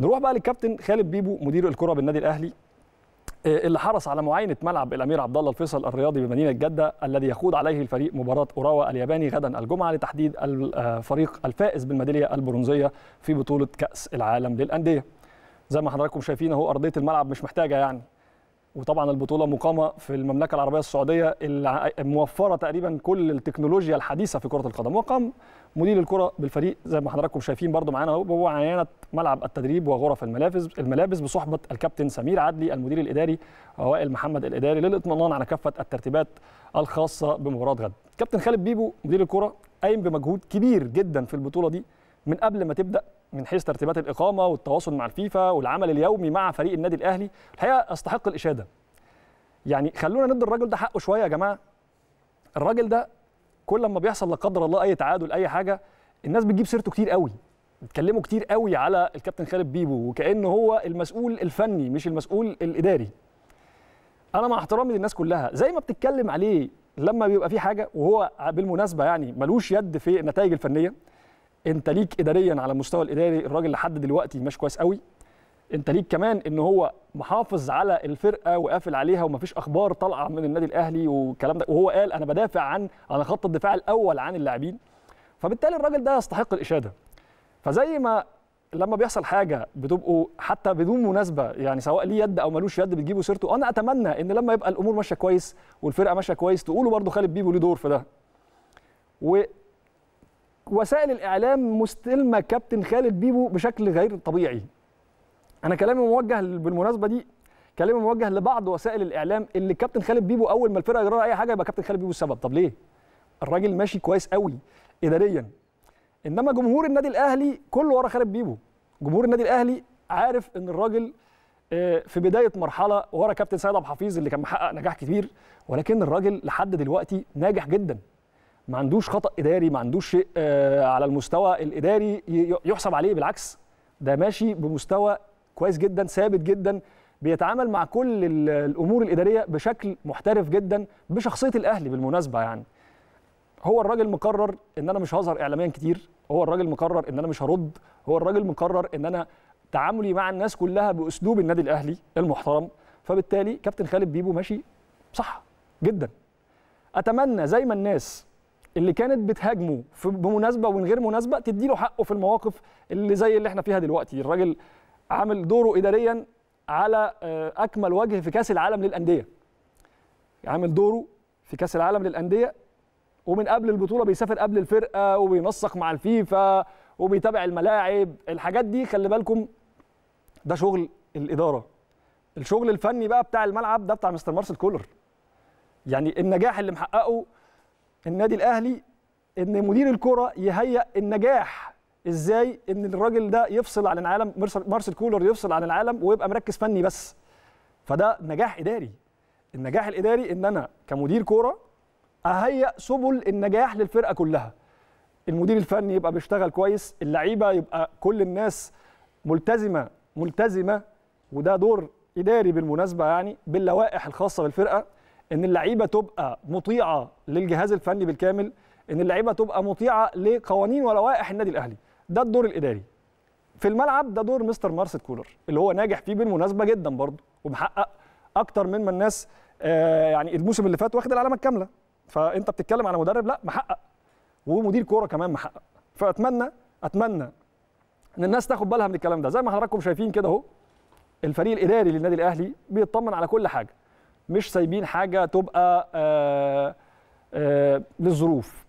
نروح بقى للكابتن خالد بيبو مدير الكره بالنادي الاهلي آه، اللي حرص على معاينه ملعب الامير عبد الله الفيصل الرياضي بمدينه جده الذي يخوض عليه الفريق مباراه اوراوا الياباني غدا الجمعه لتحديد الفريق آه، الفائز بالميداليه البرونزيه في بطوله كاس العالم للانديه. زي ما حضراتكم شايفين اهو ارضيه الملعب مش محتاجه يعني وطبعا البطوله مقامه في المملكه العربيه السعوديه موفره تقريبا كل التكنولوجيا الحديثه في كره القدم وقام مدير الكره بالفريق زي ما حضراتكم شايفين برضو معانا وهو عينه ملعب التدريب وغرف الملابس الملابس بصحبه الكابتن سمير عدلي المدير الاداري ووائل محمد الاداري للاطمئنان على كافه الترتيبات الخاصه بمباراه غد كابتن خالد بيبو مدير الكره قايم بمجهود كبير جدا في البطوله دي من قبل ما تبدا من حيث ترتيبات الاقامه والتواصل مع الفيفا والعمل اليومي مع فريق النادي الاهلي الحقيقه استحق الاشاده يعني خلونا ندي الراجل ده حقه شويه يا جماعه الراجل ده كل لما بيحصل لا قدر الله اي تعادل اي حاجه الناس بتجيب سيرته كتير قوي بيتكلموا كتير قوي على الكابتن خالد بيبو وكانه هو المسؤول الفني مش المسؤول الاداري انا مع احترامي للناس كلها زي ما بتتكلم عليه لما بيبقى في حاجه وهو بالمناسبه يعني ملوش يد في النتائج الفنيه انت ليك اداريا على المستوى الاداري الراجل لحد دلوقتي ماشي كويس قوي انت ليك كمان ان هو محافظ على الفرقه وقافل عليها ومفيش اخبار طالعه من النادي الاهلي والكلام ده وهو قال انا بدافع عن انا خط الدفاع الاول عن اللاعبين فبالتالي الراجل ده يستحق الاشاده فزي ما لما بيحصل حاجه بتبقوا حتى بدون مناسبه يعني سواء ليه يد او ملوش يد بتجيبوا سيرته انا اتمنى ان لما يبقى الامور ماشيه كويس والفرقه ماشيه كويس تقولوا برده خالد بيبو ليه دور في ده وسائل الاعلام مستلمه كابتن خالد بيبو بشكل غير طبيعي انا كلامي موجه بالمناسبه دي كلامي موجه لبعض وسائل الاعلام اللي كابتن خالد بيبو اول ما الفرقه جرى اي حاجه يبقى كابتن خالد بيبو السبب طب ليه الراجل ماشي كويس قوي اداريا انما جمهور النادي الاهلي كله ورا خالد بيبو جمهور النادي الاهلي عارف ان الراجل آه، في بدايه مرحله ورا كابتن سيد عبد الحفيظ اللي كان محقق نجاح كبير ولكن الراجل لحد دلوقتي ناجح جدا ما عندوش خطا اداري ما عندوش شيء آه، على المستوى الاداري يحسب عليه بالعكس ده ماشي بمستوى كويس جدا ثابت جدا بيتعامل مع كل الامور الاداريه بشكل محترف جدا بشخصيه الاهلي بالمناسبه يعني هو الراجل مقرر ان انا مش هظهر اعلاميا كتير هو الراجل مقرر ان انا مش هرد هو الراجل مقرر ان انا تعاملي مع الناس كلها باسلوب النادي الاهلي المحترم فبالتالي كابتن خالد بيبو ماشي صح جدا اتمنى زي ما الناس اللي كانت بتهاجمه بمناسبه ومن غير مناسبه تدي له حقه في المواقف اللي زي اللي احنا فيها دلوقتي الراجل عامل دوره اداريا على آه، اكمل وجه في كاس العالم للانديه عامل دوره في كاس العالم للانديه ومن قبل البطوله بيسافر قبل الفرقه وبينسق مع الفيفا وبيتابع الملاعب الحاجات دي خلي بالكم ده شغل الاداره الشغل الفني بقى بتاع الملعب ده بتاع مستر مارسيل كولر يعني النجاح اللي محققه النادي الاهلي ان مدير الكره يهيئ النجاح ازاي ان الراجل ده يفصل عن العالم مارسيل كولر يفصل عن العالم ويبقى مركز فني بس فده نجاح اداري النجاح الاداري ان انا كمدير كوره اهيئ سبل النجاح للفرقه كلها المدير الفني يبقى بيشتغل كويس اللعيبه يبقى كل الناس ملتزمه ملتزمه وده دور اداري بالمناسبه يعني باللوائح الخاصه بالفرقه ان اللعيبه تبقى مطيعه للجهاز الفني بالكامل ان اللعيبه تبقى مطيعه لقوانين ولوائح النادي الاهلي ده الدور الاداري في الملعب ده دور مستر مارسيل كولر اللي هو ناجح فيه بالمناسبه جدا برضه ومحقق اكتر من ما الناس آه يعني الموسم اللي فات واخد العلامه الكامله فانت بتتكلم على مدرب لا محقق ومدير كوره كمان محقق فاتمنى اتمنى ان الناس تاخد بالها من الكلام ده زي ما حضراتكم شايفين كده اهو الفريق الاداري للنادي الاهلي بيطمن على كل حاجه مش سايبين حاجه تبقى آآ آه، آآ آه، للظروف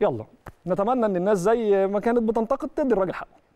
يلا نتمنى ان الناس زي ما كانت بتنتقد تدي الراجل حقه